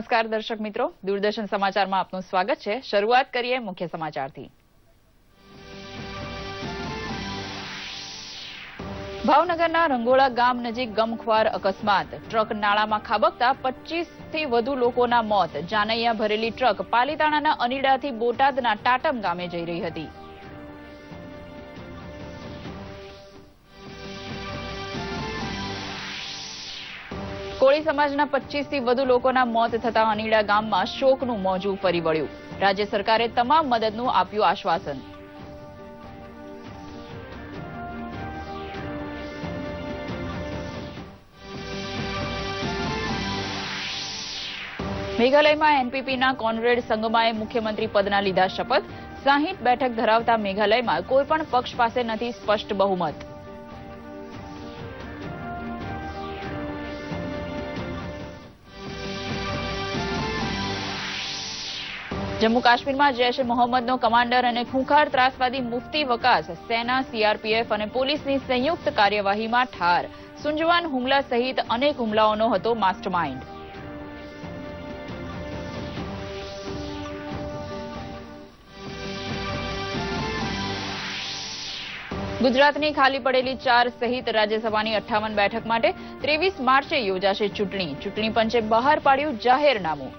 નમસ્કાર દર્શક મિત્રો દૂરદર્શન સમાચારમાં આપનું સ્વાગત છે શરૂઆત કરીએ મુખ્ય સમાચારથી ભાવનગરના રંગોળા ગામ નજીક ગમખવાર અકસ્માત ટ્રક નાળામાં ખાબકતા પચીસથી વધુ લોકોના મોત જાનૈયા ભરેલી ટ્રક પાલીતાણાના અનીડાથી બોટાદના ટાટમ ગામે જઈ રહી હતી કોળી સમાજના પચીસથી વધુ લોકોના મોત થતા અનીડા ગામમાં શોકનું મોજું ફરી વળ્યું રાજ્ય સરકારે તમામ મદદનું આપ્યું આશ્વાસન મેઘાલયમાં એનપીપીના કોનરેડ સંગમાએ મુખ્યમંત્રી પદના લીધા શપથ સાહીઠ બેઠક ધરાવતા મેઘાલયમાં કોઈપણ પક્ષ પાસે નથી સ્પષ્ટ બહુમત જમ્મુ કાશ્મીરમાં જૈશ મોહમ્મદનો કમાન્ડર અને ખૂંખાર ત્રાસવાદી મુફતી વકાસ સેના સીઆરપીએફ અને પોલીસની સંયુક્ત કાર્યવાહીમાં ઠાર સુંજવાન હુમલા સહિત અનેક હુમલાઓનો હતો માસ્ટરમાઇન્ડ ગુજરાતની ખાલી પડેલી ચાર સહિત રાજ્યસભાની અઠ્ઠાવન બેઠક માટે ત્રેવીસ માર્ચે યોજાશે ચૂંટણી ચૂંટણી પંચે બહાર પાડ્યું જાહેરનામું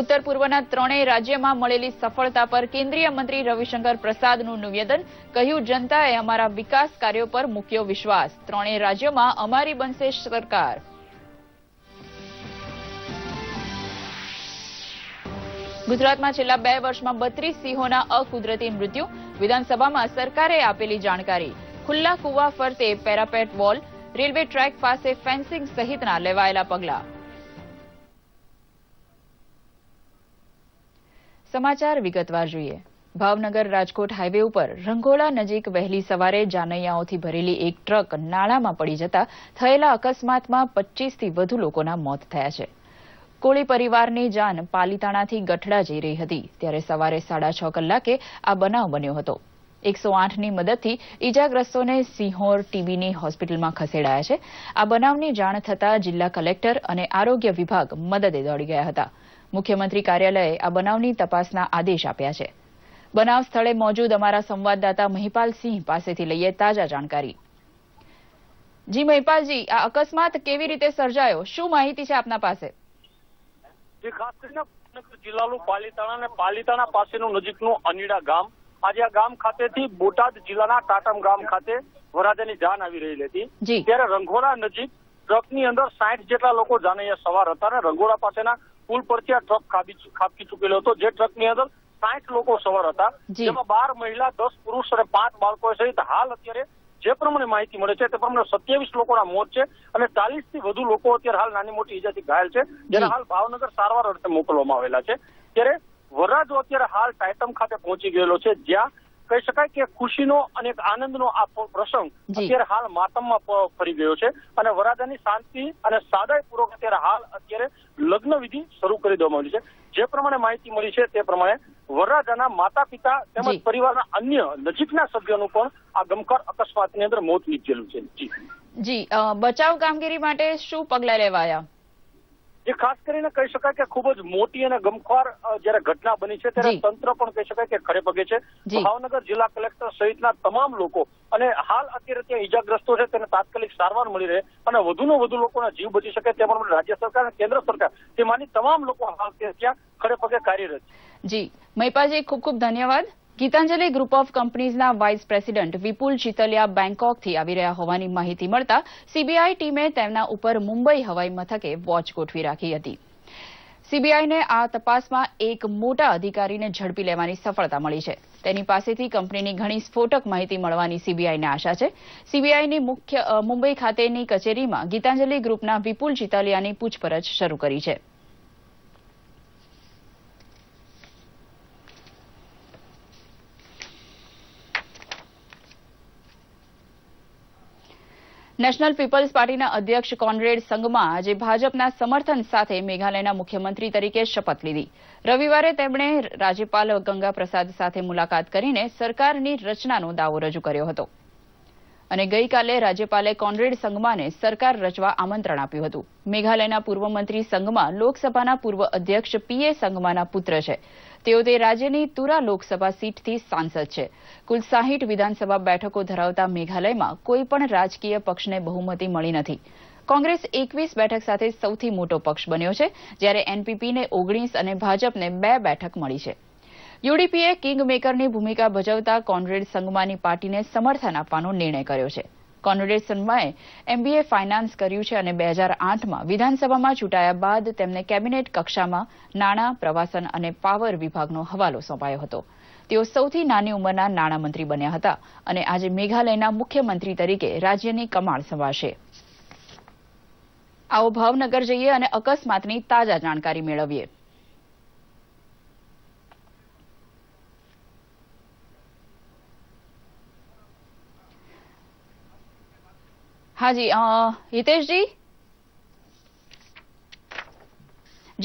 ઉત્તર પૂર્વના ત્રણેય રાજ્યમાં મળેલી સફળતા પર કેન્દ્રીય મંત્રી રવિશંકર પ્રસાદનું નિવેદન કહ્યું જનતાએ અમારા વિકાસ કાર્યો પર મૂક્યો વિશ્વાસ ત્રણેય રાજ્યોમાં અમારી બનશે સરકાર ગુજરાતમાં છેલ્લા બે વર્ષમાં બત્રીસ સિંહોના અકુદરતી મૃત્યુ વિધાનસભામાં સરકારે આપેલી જાણકારી ખુલ્લા કુવા ફરતે પેરાપેટ વોલ રેલવે ટ્રેક પાસે ફેન્સિંગ સહિતના લેવાયેલા પગલાં સમાચાર વિગતવાર જોઈએ ભાવનગર રાજકોટ હાઇવે ઉપર રંગોળા નજીક વહેલી સવારે જાનૈયાઓથી ભરેલી એક ટ્રક નાળામાં પડી જતા થયેલા અકસ્માતમાં પચ્ચીસથી વધુ લોકોના મોત થયા છે કોળી પરિવારની જાન પાલીતાણાથી ગઠડા જઈ રહી હતી ત્યારે સવારે સાડા છ કલાકે આ બનાવ બન્યો હતો એકસો આઠની મદદથી ઇજાગ્રસ્તોને સિંહોર ટીબીની હોસ્પિટલમાં ખસેડાયા છે આ બનાવની જાણ થતાં જિલ્લા કલેક્ટર અને આરોગ્ય વિભાગ મદદે દોડી ગયા હતા મુખ્યમંત્રી કાર્યાલયે આ બનાવની તપાસના આદેશ આપ્યા છે બનાવ સ્થળે મોજૂદ અમારા સંવાદદાતા મહિપાલસિંહ પાસેથી લઈએ તાજા જાણકારી જી મહિપાલજી આ અકસ્માત કેવી રીતે સર્જાયો શું માહિતી છે આપના પાસે ખાસ જિલ્લાનું પાલીતાણા અને પાલીતાણા પાસેનું નજીકનું અનીડા ગામ આજે આ ગામ ખાતેથી બોટાદ જિલ્લાના ટાટમ ગામ ખાતે વરાજાની જાન આવી રહેલી હતી ત્યારે રંઘોરા નજીક ટ્રકની અંદર સાઠ જેટલા લોકો જાનૈયા સવાર હતા અને રંગોળા પાસેના પુલ પરથી આ ટ્રક ખાબી ખાબકી ચૂકેલો હતો જે ટ્રકની અંદર સાઠ લોકો સવાર હતા જેમાં બાર મહિલા દસ પુરુષ અને પાંચ બાળકો સહિત હાલ અત્યારે જે પ્રમાણે માહિતી મળે છે તે પ્રમાણે સત્યાવીસ લોકોના મોત છે અને ચાલીસ થી વધુ લોકો અત્યારે હાલ નાની મોટી ઈજાથી ઘાયલ છે જેને હાલ ભાવનગર સારવાર અર્થે મોકલવામાં આવેલા છે ત્યારે વરરાજો અત્યારે હાલ ટાઇટમ ખાતે પહોંચી ગયેલો છે જ્યાં કહી શકાય કે ખુશીનો અને આનંદનો આ પ્રસંગ અત્યારે હાલ માતમમાં ફરી ગયો છે અને વરાદાની શાંતિ અને સાદાઈપૂર્વક અત્યારે હાલ અત્યારે લગ્ન વિધિ શરૂ કરી દેવામાં આવી છે જે પ્રમાણે માહિતી મળી છે તે પ્રમાણે વરરાજાના માતા પિતા તેમજ પરિવારના અન્ય નજીકના સભ્યોનું પણ આ ગમકાર અકસ્માતની અંદર મોત નીપજેલું છે જી જી બચાવ કામગીરી માટે શું પગલાં લેવાયા જે ખાસ કરીને કહી શકાય કે ખૂબ જ મોટી અને ગમખ્વાર જ્યારે ઘટના બની છે ત્યારે તંત્ર પણ કહી શકાય કે ખરે પગે છે ભાવનગર જિલ્લા કલેક્ટર સહિતના તમામ લોકો અને હાલ અત્યારે ત્યાં ઈજાગ્રસ્તો છે તેને તાત્કાલિક સારવાર મળી રહે અને વધુને વધુ લોકોના જીવ બચી શકે તે માટે રાજ્ય સરકાર અને કેન્દ્ર સરકાર તેમાંની તમામ લોકો હાલ ત્યાં ખરે પગે કાર્યરત છે જી મહિપાજી ખૂબ ખૂબ ધન્યવાદ ગીતાંજલિ ગ્રુપ ઓફ કંપનીઝના વાઇસ પ્રેસિડેન્ટ વિપુલ ચિતલિયા બેંકોકથી આવી રહ્યા હોવાની માહિતી મળતા સીબીઆઈ ટીમે તેમના ઉપર મુંબઈ હવાઈ મથકે વોચ ગોઠવી રાખી હતી સીબીઆઈને આ તપાસમાં એક મોટા અધિકારીને ઝડપી લેવાની સફળતા મળી છે તેની પાસેથી કંપનીની ઘણી સ્ફોટક માહિતી મળવાની સીબીઆઈને આશા છે સીબીઆઈની મુખ્ય મુંબઈ ખાતેની કચેરીમાં ગીતાંજલિ ગ્રુપના વિપુલ ચિતાલિયાની પૂછપરછ શરૂ કરી છે નેશનલ પીપલ્સ પાર્ટીના અધ્યક્ષ કોનરેડ સંઘમાં આજે ભાજપના સમર્થન સાથે મેઘાલયના મુખ્યમંત્રી તરીકે શપથ લીધી રવિવારે તેમણે રાજ્યપાલ ગંગા પ્રસાદ સાથે મુલાકાત કરીને સરકારની રચનાનો દાવો રજૂ કર્યો હતો અને ગઈકાલે રાજ્યપાલે કોનરેડ સંઘમાને સરકાર રચવા આમંત્રણ આપ્યું હતું મેઘાલયના પૂર્વ મંત્રી સંઘમાં લોકસભાના પૂર્વ અધ્યક્ષ પીએ સંઘમાના પુત્ર છે તેઓ તે રાજ્યની તુરા લોકસભા સીટથી સાંસદ છે કુલ સાહીઠ વિધાનસભા બેઠકો ધરાવતા મેઘાલયમાં કોઈપણ રાજકીય પક્ષને બહુમતી મળી નથી કોંગ્રેસ એકવીસ બેઠક સાથે સૌથી મોટો પક્ષ બન્યો છે જ્યારે એનપીપીને ઓગણીસ અને ભાજપને બે બેઠક મળી છે યુડીપીએ કિંગમેકરની ભૂમિકા ભજવતા કોન્રેડ સંગમાની પાર્ટીને સમર્થન આપવાનો નિર્ણય કર્યો છે કોનરેડસનમાં એમબીએ ફાઇનાન્સ કર્યું છે અને બે હજાર આઠમાં વિધાનસભામાં ચૂંટાયા બાદ તેમને કેબિનેટ કક્ષામાં નાણાં પ્રવાસન અને પાવર વિભાગનો હવાલો સોંપાયો હતો તેઓ સૌથી નાની ઉંમરના નાણામંત્રી બન્યા હતા અને આજે મેઘાલયના મુખ્યમંત્રી તરીકે રાજ્યની કમાણ સંભાળશે આવો ભાવનગર જઈએ અને અકસ્માતની તાજા જાણકારી મેળવીએ હાજી હિતેશજી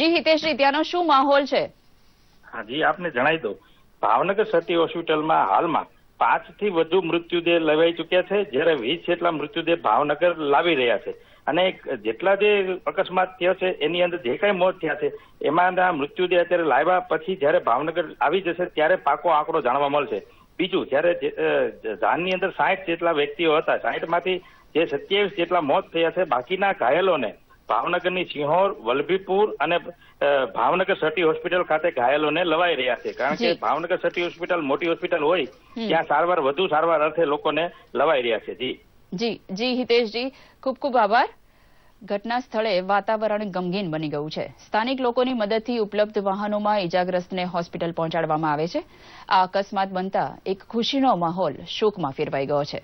જી હિતેશજી ત્યાંનો શું માહોલ છે હાજી આપને જણાવી દઉં ભાવનગર સતી હોસ્પિટલમાં હાલમાં પાંચ થી વધુ મૃત્યુદેહ લવાઈ ચુક્યા છે જ્યારે વીસ જેટલા મૃત્યુદેહ ભાવનગર લાવી રહ્યા છે અને જેટલા જે અકસ્માત થયો છે એની અંદર જે કાંઈ મોત થયા છે એમાંના મૃત્યુદેહ અત્યારે લાવ્યા પછી જ્યારે ભાવનગર આવી જશે ત્યારે પાકો આંકડો જાણવા મળશે બીજું જ્યારે જાનની અંદર સાહીઠ જેટલા વ્યક્તિઓ હતા સાહીઠ માંથી જે સત્યાવીસ જેટલા મોત થયા છે બાકીના ઘાયલોને ભાવનગરની સિંહોર વલભીપુર અને ભાવનગર સટી હોસ્પિટલ ખાતે ઘાયલોને લવાઈ રહ્યા છે કારણ કે ભાવનગર સટી હોસ્પિટલ મોટી હોસ્પિટલ હોય ત્યાં સારવાર વધુ સારવાર અર્થે લોકોને લવાઈ રહ્યા છે જી જી જી હિતેશજી ખૂબ ખૂબ આભાર ઘટના સ્થળે વાતાવરણ ગમગીન બની ગયું છે સ્થાનિક લોકોની મદદથી ઉપલબ્ધ વાહનોમાં ઇજાગ્રસ્તને હોસ્પિટલ પહોંચાડવામાં આવે છે આ અકસ્માત બનતા એક ખુશીનો માહોલ શોકમાં ફેરવાઈ ગયો છે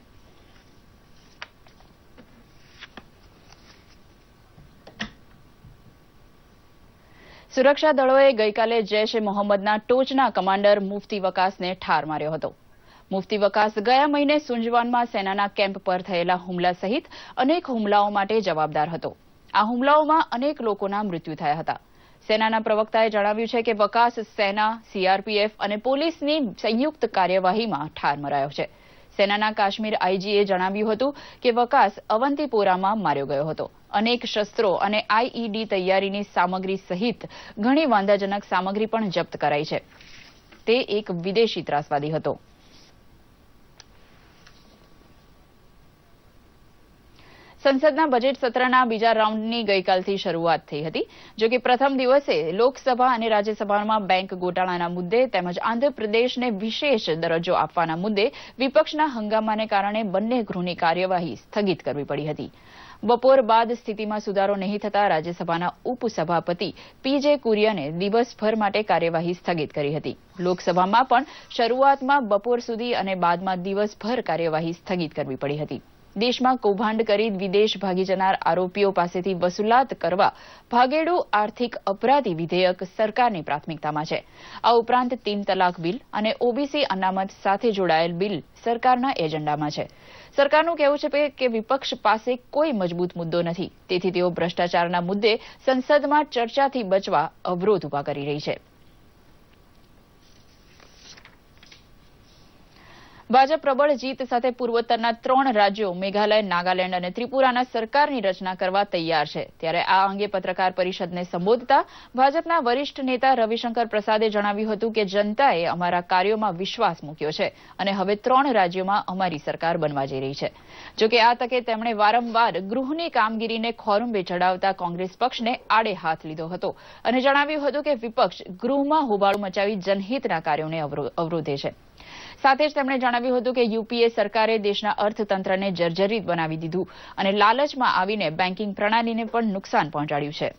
સુરક્ષા દળોએ ગઈકાલે જૈશ એ મોહમ્મદના ટોચના કમાન્ડર મુફતી વકાસને ઠાર માર્યો હતો મુફતી વકાસ ગયા મહિને સુંજવાનમાં સેનાના કેમ્પ પર થયેલા હુમલા સહિત અનેક હુમલાઓ માટે જવાબદાર હતો આ હુમલાઓમાં અનેક લોકોના મૃત્યુ થયા હતા સેનાના પ્રવક્તાએ જણાવ્યું છે કે વકાસ સેના સીઆરપીએફ અને પોલીસની સંયુક્ત કાર્યવાહીમાં ઠાર મરાયો છે સેનાના કાશ્મીર આઈજીએ જણાવ્યું હતું કે વકાસ અવંતીપોરામાં માર્યો ગયો હતો અનેક શસ્ત્રો અને આઈઈડી તૈયારીની સામગ્રી સહિત ઘણી વાંધાજનક સામગ્રી પણ જપ્ત કરાઈ છે તે એક વિદેશી ત્રાસવાદી હતો સંસદના બજેટ સત્રના બીજા રાઉન્ડની ગઈકાલથી શરૂઆત થઈ હતી જો કે પ્રથમ દિવસે લોકસભા અને રાજ્યસભામાં બેંક ગોટાળાના મુદ્દે તેમજ આંધ્રપ્રદેશને વિશેષ દરજ્જો આપવાના મુદ્દે વિપક્ષના હંગામાને કારણે બંને ગૃહની કાર્યવાહી સ્થગિત કરવી પડી હતી બપોર બાદ સ્થિતિમાં સુધારો નહીં થતા રાજ્યસભાના ઉપસભાપતિ પીજે કુરિયને દિવસભર માટે કાર્યવાહી સ્થગિત કરી હતી લોકસભામાં પણ શરૂઆતમાં બપોર સુધી અને બાદમાં દિવસભર કાર્યવાહી સ્થગિત કરવી પડી હતી દેશમાં કૌભાંડ કરી વિદેશ ભાગી જનાર આરોપીઓ પાસેથી વસૂલાત કરવા ભાગેડુ આર્થિક અપરાધી વિધેયક સરકારની પ્રાથમિકતામાં છે આ ઉપરાંત તીન તલાક બિલ અને ઓબીસી અનામત સાથે જોડાયેલ બિલ સરકારના એજન્ડામાં છે સરકારનું કહેવું છે કે વિપક્ષ પાસે કોઈ મજબૂત મુદ્દો નથી તેથી તેઓ ભ્રષ્ટાચારના મુદ્દે સંસદમાં ચર્ચાથી બચવા અવરોધ ઉભા કરી રહી છે ભાજપ પ્રબળ જીત સાથે પૂર્વોત્તરના ત્રણ રાજ્યો મેઘાલય નાગાલેન્ડ અને ત્રિપુરાના સરકારની રચના કરવા તૈયાર છે ત્યારે આ અંગે પત્રકાર પરિષદને સંબોધતા ભાજપના વરિષ્ઠ નેતા રવિશંકર પ્રસાદે જણાવ્યું હતું કે જનતાએ અમારા કાર્યોમાં વિશ્વાસ મૂક્યો છે અને હવે ત્રણ રાજ્યોમાં અમારી સરકાર બનવા જઈ રહી છે જોકે આ તકે તેમણે વારંવાર ગૃહની કામગીરીને ખોરંબે ચડાવતા કોંગ્રેસ પક્ષને આડે હાથ લીધો હતો અને જણાવ્યું હતું કે વિપક્ષ ગૃહમાં હોબાળું મચાવી જનહિતના કાર્યોને અવરોધે છે સાથે જ તેમણે જણાવ્યું હતું કે યુપીએ સરકારે દેશના અર્થતંત્રને જર્જરિત બનાવી દીધું અને લાલચમાં આવીને બેન્કિંગ પ્રણાલીને પણ નુકસાન પહોંચાડ્યું છે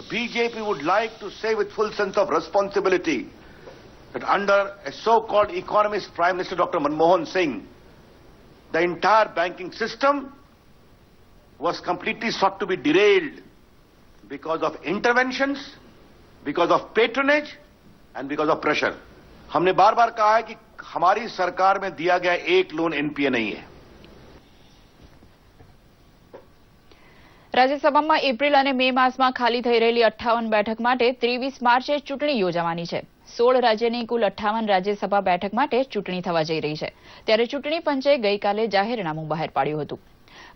The BJP would like to say with full sense of responsibility that under a so-called economist Prime Minister Dr. Manmohan Singh, the entire banking system was completely sought to be derailed because of interventions, because of patronage and because of pressure. हमने बार बार कहा है कि हमारी सरकार में दिया गया एक लोन एनपीए नहीं है રાજ્યસભામાં એપ્રિલ અને મે માસમાં ખાલી થઈ રહેલી અઠ્ઠાવન બેઠક માટે ત્રેવીસ માર્ચે ચૂંટણી યોજાવાની છે સોળ રાજ્યની કુલ અઠ્ઠાવન રાજ્યસભા બેઠક માટે ચૂંટણી થવા જઈ રહી છે ત્યારે ચૂંટણી પંચે ગઈકાલે જાહેરનામું બહાર પાડ્યું હતું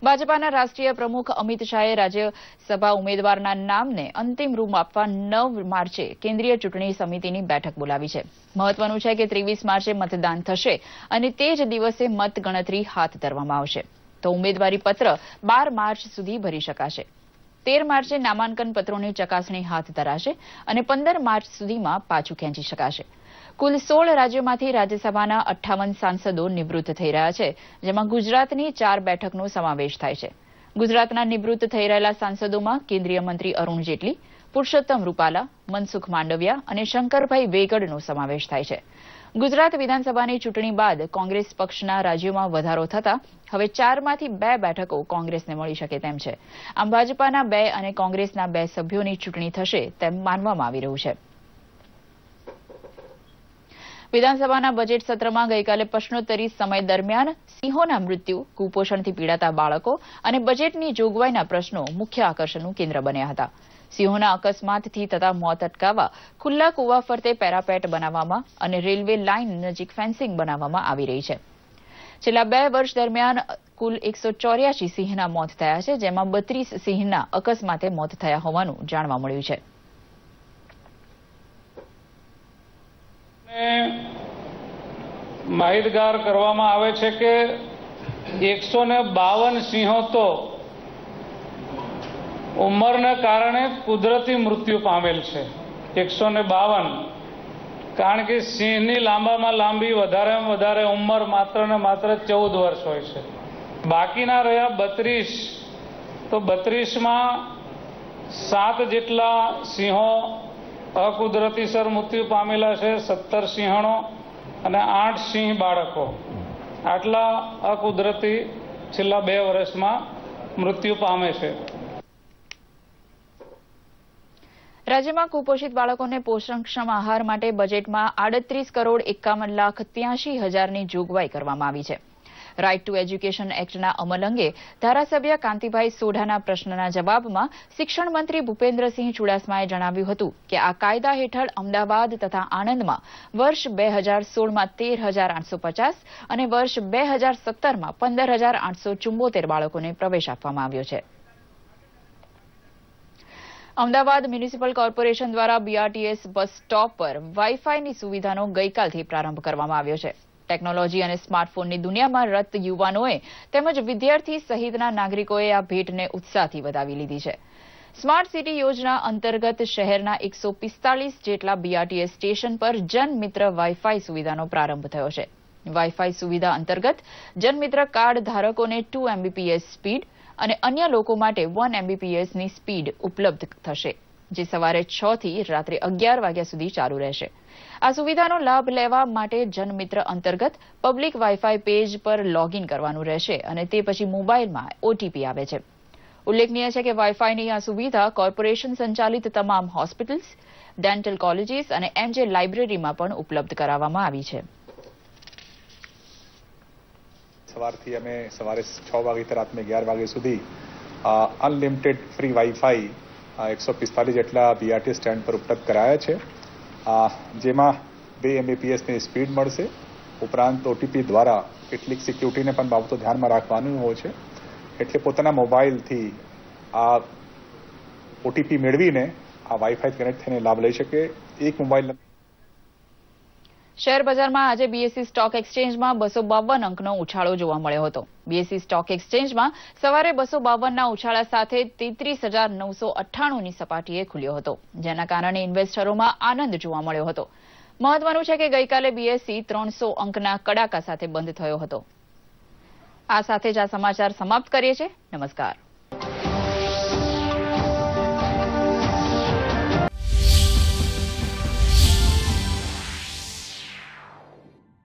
ભાજપાના રાષ્ટ્રીય પ્રમુખ અમિત શાહે રાજ્યસભા ઉમેદવારના નામને અંતિમ રૂમ આપવા નવ માર્ચે કેન્દ્રીય ચૂંટણી સમિતિની બેઠક બોલાવી છે મહત્વનું છે કે ત્રેવીસ માર્ચે મતદાન થશે અને તે જ દિવસે મતગણતરી હાથ ધરવામાં આવશે તો ઉમેદવારી પત્ર બાર માર્ચ સુધી ભરી શકાશે તેર માર્ચે નામાંકન પત્રોની ચકાસણી હાથ ધરાશે અને પંદર માર્ચ સુધીમાં પાછું ખેંચી શકાશે કુલ સોળ રાજ્યોમાંથી રાજ્યસભાના અઠ્ઠાવન સાંસદો નિવૃત્ત થઈ રહ્યા છે જેમાં ગુજરાતની ચાર બેઠકનો સમાવેશ થાય છે ગુજરાતના નિવૃત્ત થઈ રહેલા સાંસદોમાં કેન્દ્રીય મંત્રી અરૂણ જેટલી પુરુષોત્તમ રૂપાલા મનસુખ માંડવિયા અને શંકરભાઈ વેગડનો સમાવેશ થાય છે ગુજરાત વિધાનસભાની ચૂંટણી બાદ કોંગ્રેસ પક્ષના રાજ્યોમાં વધારો થતા હવે ચારમાંથી બે બેઠકો કોંગ્રેસને મળી શકે તેમ છે આમ ભાજપાના બે અને કોંગ્રેસના બે સભ્યોની ચૂંટણી થશે તેમ માનવામાં આવી રહ્યું છે વિધાનસભાના બજેટ સત્રમાં ગઈકાલે પ્રશ્નોત્તરી સમય દરમિયાન સિંહોના મૃત્યુ કુપોષણથી પીડાતા બાળકો અને બજેટની જોગવાઈના પ્રશ્નો મુખ્ય આકર્ષણનું કેન્દ્ર બન્યા હતા સિંહોના અકસ્માતથી થતા મોત અટકાવવા ખુલ્લા કુવા ફરતે પેરાપેટ બનાવવામાં અને રેલવે લાઇન નજીક ફેન્સિંગ બનાવવામાં આવી રહી છે છેલ્લા બે વર્ષ દરમિયાન કુલ એકસો ચોર્યાસી સિંહના મોત થયા છે જેમાં બત્રીસ સિંહના અકસ્માતે મોત થયા હોવાનું જાણવા મળ્યું છે માહિતગાર કરવામાં આવે છે કે એકસો ને બાવન સિંહો તો ઉંમરને કારણે કુદરતી મૃત્યુ પામેલ છે એકસો ને બાવન કારણ કે સિંહની લાંબામાં લાંબી વધારેમાં વધારે ઉંમર માત્ર ને માત્ર ચૌદ વર્ષ હોય છે બાકીના રહ્યા બત્રીસ તો બત્રીસમાં સાત જેટલા સિંહો અકુદરતીસર મૃત્યુ પામેલા છે સત્તર સિંહણો અને આઠ સિંહ બાળકો આટલા અકુદરતી છેલ્લા બે વર્ષમાં મૃત્યુ પામે છે રાજ્યમાં કુપોષિત બાળકોને પોષણક્ષમ આહાર માટે બજેટમાં આડત્રીસ કરોડ એકાવન લાખ ત્યાંશી હજારની જોગવાઈ કરવામાં આવી છે રાઇટ ટુ એજ્યુકેશન એક્ટના અમલ અંગે ધારાસભ્ય કાંતિભાઈ સોઢાના પ્રશ્નના જવાબમાં શિક્ષણ મંત્રી ભૂપેન્દ્રસિંહ ચુડાસમાએ જણાવ્યું હતું કે આ કાયદા હેઠળ અમદાવાદ તથા આણંદમાં વર્ષ બે હજાર સોળમાં તેર હજાર આઠસો પચાસ અને વર્ષ બે હજાર સત્તરમાં પંદર હજાર આઠસો ચુમ્બોતેર બાળકોને પ્રવેશ આપવામાં આવ્યો છે અમદાવાદ મ્યુનિસિપલ કોર્પોરેશન દ્વારા બીઆરટીએસ બસ સ્ટોપ પર વાઇફાઈની સુવિધાનો ગઈકાલથી પ્રારંભ કરવામાં આવ્યો છે ટેકનોલોજી અને સ્માર્ટફોનની દુનિયામાં રત યુવાનોએ તેમજ વિદ્યાર્થી સહિતના નાગરિકોએ આ ભેટને ઉત્સાહથી વધાવી લીધી છે સ્માર્ટ સિટી યોજના અંતર્ગત શહેરના એકસો જેટલા બીઆરટીએસ સ્ટેશન પર જનમિત્ર વાઇફાઈ સુવિધાનો પ્રારંભ થયો છે વાઇફાઈ સુવિધા અંતર્ગત જનમિત્ર કાર્ડ ધારકોને ટુ એમબીપીએસ સ્પીડ અને અન્ય લોકો માટે વન એમબીપીએસની સ્પીડ ઉપલબ્ધ થશે જે સવારે છ થી રાત્રે અગિયાર વાગ્યા સુધી ચાલુ રહેશે આ સુવિધાનો લાભ લેવા માટે જનમિત્ર અંતર્ગત પબ્લિક વાઇફાઈ પેજ પર લોગિન કરવાનું રહેશે અને તે પછી મોબાઈલમાં ઓટીપી આવે છે ઉલ્લેખનીય છે કે વાઇફાઈની આ સુવિધા કોર્પોરેશન સંચાલિત તમામ હોસ્પિટલ્સ ડેન્ટલ કોલેજીસ અને એમજે લાઇબ્રેરીમાં પણ ઉપલબ્ધ કરાવવામાં આવી છે સવારથી અમે સવારે છ વાગે રાતને અગિયાર વાગે સુધી અનલિમિટેડ ફ્રી વાઇફાઈ એકસો પિસ્તાલીસ જેટલા બીઆરટી સ્ટેન્ડ પર ઉપલબ્ધ કરાયા છે જેમાં બે એમબીપીએસની સ્પીડ મળશે ઉપરાંત ઓટીપી દ્વારા કેટલીક સિક્યુરિટીને પણ બાબતો ધ્યાનમાં રાખવાનું હોય છે એટલે પોતાના મોબાઈલથી આ ઓટીપી મેળવીને આ વાઇફાઈ કનેક્ટ થઈને લાભ લઈ શકે એક મોબાઈલ નંબર શેર બજારમાં આજે બીએસસી સ્ટોક એક્સચેન્જમાં બસો બાવન અંકનો ઉછાળો જોવા મળ્યો હતો બીએસસી સ્ટોક એક્સચેન્જમાં સવારે બસો બાવનના ઉછાળા સાથે તેત્રીસ હજાર નવસો અઠ્ઠાણુંની સપાટીએ ખુલ્યો હતો જેના કારણે ઇન્વેસ્ટરોમાં આનંદ જોવા મળ્યો હતો મહત્વનું છે કે ગઈકાલે બીએસસી e ત્રણસો અંકના કડાકા સાથે બંધ થયો હતો આ સાથે જ આ સમાચાર સમાપ્ત કરીએ છીએ નમસ્કાર